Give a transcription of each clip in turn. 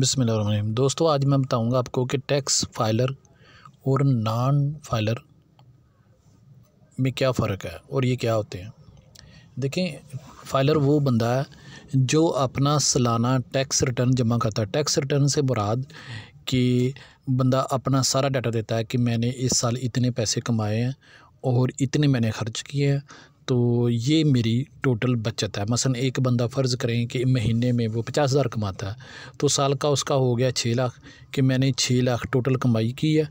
बिसमीम दोस्तों आज मैं बताऊंगा आपको कि टैक्स फाइलर और नॉन फाइलर में क्या फ़र्क है और ये क्या होते हैं देखें फाइलर वो बंदा है जो अपना सालाना टैक्स रिटर्न जमा करता है टैक्स रिटर्न से मुराद कि बंदा अपना सारा डाटा देता है कि मैंने इस साल इतने पैसे कमाए हैं और इतने मैंने खर्च किए हैं तो ये मेरी टोटल बचत है मसलन एक बंदा फ़र्ज़ करें कि महीने में वो पचास हज़ार कमाता है तो साल का उसका हो गया छः लाख कि मैंने छः लाख टोटल कमाई की है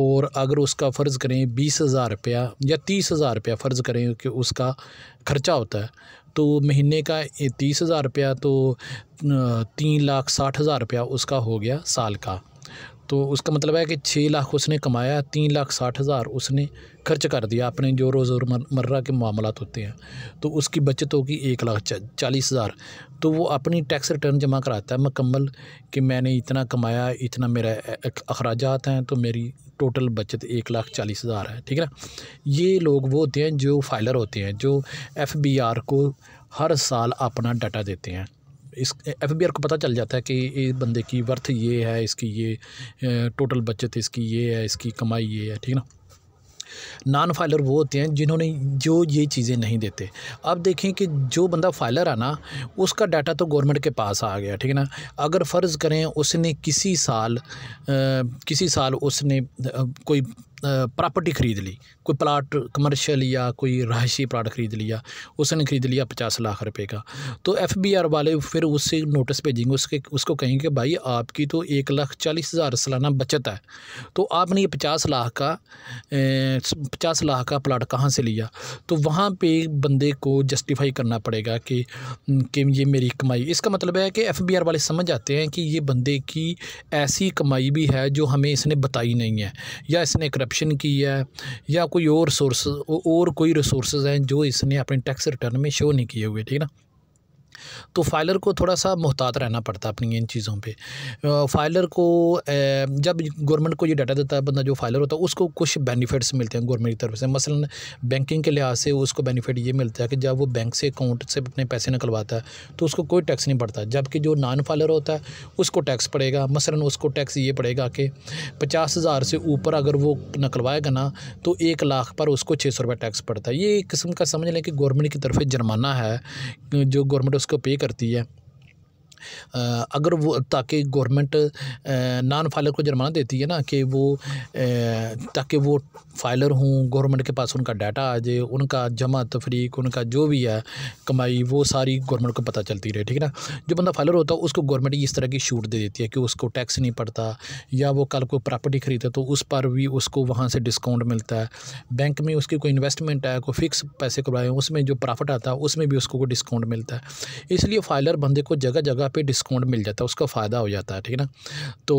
और अगर उसका फ़र्ज़ करें बीस हज़ार रुपया या तीस हज़ार रुपया फ़र्ज़ करें कि उसका ख़र्चा होता है तो महीने का तीस हज़ार रुपया तो तीन लाख साठ हज़ार रुपया उसका हो गया साल का तो उसका मतलब है कि छः लाख उसने कमाया तीन लाख साठ हज़ार उसने खर्च कर दिया अपने जो रोज़मर्रा के मामला होते हैं तो उसकी बचत होगी एक लाख चालीस हज़ार तो वो अपनी टैक्स रिटर्न जमा कराता है मकम्मल कि मैंने इतना कमाया इतना मेरा अखराज हैं तो मेरी टोटल बचत एक लाख चालीस हज़ार है ठीक है ये लोग वो होते हैं जो फाइलर होते हैं जो एफ बी आर को हर साल अपना डाटा देते हैं इस एफ को पता चल जाता है कि इस बंदे की वर्थ ये है इसकी ये टोटल बचत इसकी ये है इसकी कमाई ये है ठीक ना नॉन फाइलर वो होते हैं जिन्होंने जो ये चीज़ें नहीं देते अब देखें कि जो बंदा फाइलर है ना उसका डाटा तो गवर्नमेंट के पास आ गया ठीक है ना अगर फ़र्ज़ करें उसने किसी साल आ, किसी साल उसने आ, कोई प्रॉपर्टी ख़रीद ली कोई प्लाट कमर्शियल या कोई रहायशी प्लाट ख़रीद लिया उसने ख़रीद लिया पचास लाख रुपए का तो एफ बी आर वाले फिर उससे नोटिस भेजेंगे उसके उसको कहेंगे भाई आपकी तो एक लाख चालीस हज़ार सालाना बचत है तो आपने ये पचास लाख का पचास लाख का प्लाट कहाँ से लिया तो वहाँ पर बंदे को जस्टिफाई करना पड़ेगा कि कि ये मेरी कमाई इसका मतलब है कि एफ बी आर वाले समझ जाते हैं कि ये बंदे की ऐसी कमाई भी है जो हमें इसने बताई नहीं है या इसने करप्ट करप्शन की है या कोई और सोर्स और कोई रिसोर्स हैं जो इसने अपने टैक्स रिटर्न में शो नहीं किए हुए ठीक है ना तो फाइलर को थोड़ा सा मोहतात रहना पड़ता है अपनी इन चीज़ों पे फाइलर को जब गवर्नमेंट को ये डाटा देता है बंदा जो फाइलर होता है उसको कुछ बेनिफिट्स मिलते हैं गवर्नमेंट की तरफ से मसलन बैंकिंग के लिहाज से उसको बेनिफिट ये मिलता है कि जब वो बैंक से अकाउंट से अपने पैसे निकलवाता है तो उसको कोई टैक्स नहीं पड़ता जबकि जो नॉन फाइलर होता है उसको टैक्स पड़ेगा मसला उसको टैक्स ये पड़ेगा कि पचास हज़ार से ऊपर अगर वो निकलवाएगा ना तो एक लाख पर उसको छः सौ रुपये टैक्स पड़ता है ये एक किस्म का समझ लें कि गवर्नमेंट की तरफ जुर्माना है जो गवर्नमेंट उसको पे करती है अगर वो ताकि गवर्नमेंट नॉन फाइलर को जुर्माना देती है ना कि वो ताकि वो फाइलर हों गवर्नमेंट के पास उनका डाटा आ जाए उनका जमा तफरीक उनका जो भी है कमाई वो सारी गवर्नमेंट को पता चलती रहे ठीक है ना जो बंदा फाइलर होता है उसको गवर्नमेंट इस तरह की छूट दे देती है कि उसको टैक्स नहीं पड़ता या वो कल कोई प्रॉपर्टी खरीदे तो उस पर भी उसको वहाँ से डिस्काउंट मिलता है बैंक में उसकी कोई इन्वेस्टमेंट है कोई फिक्स पैसे करवाए उसमें जो प्रॉफिट आता है उसमें भी उसको कोई डिस्काउंट मिलता है इसलिए फाइलर बंदे को जगह जगह पे डिस्काउंट मिल जाता है उसका फ़ायदा हो जाता है ठीक है ना तो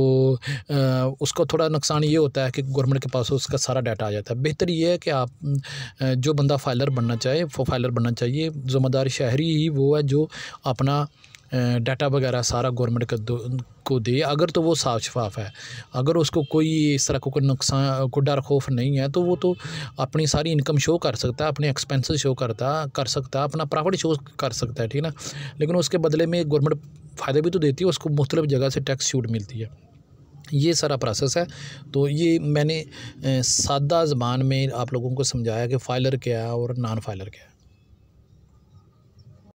उसका थोड़ा नुकसान ये होता है कि गवर्नमेंट के पास उसका सारा डाटा आ जाता है बेहतर ये है कि आप जो बंदा फाइलर बनना चाहे फाइलर बनना चाहिए ज़िम्मेदार शहरी ही वो है जो अपना डाटा वगैरह सारा गवर्नमेंट को दे अगर तो वो साफ शफाफ है अगर उसको कोई इस तरह को कोई नुकसान को डर खौफ नहीं है तो वो तो अपनी सारी इनकम शो कर सकता है अपने एक्सपेंसेस शो करता कर सकता है अपना प्रॉफिट शो कर सकता है ठीक है ना लेकिन उसके बदले में गवर्नमेंट फ़ायदे भी तो देती है उसको मुख्तलिफ़ जगह से टैक्स छूट मिलती है ये सारा प्रोसेस है तो ये मैंने सादा ज़बान में आप लोगों को समझाया कि फ़ाइलर क्या है और नॉन फाइलर क्या है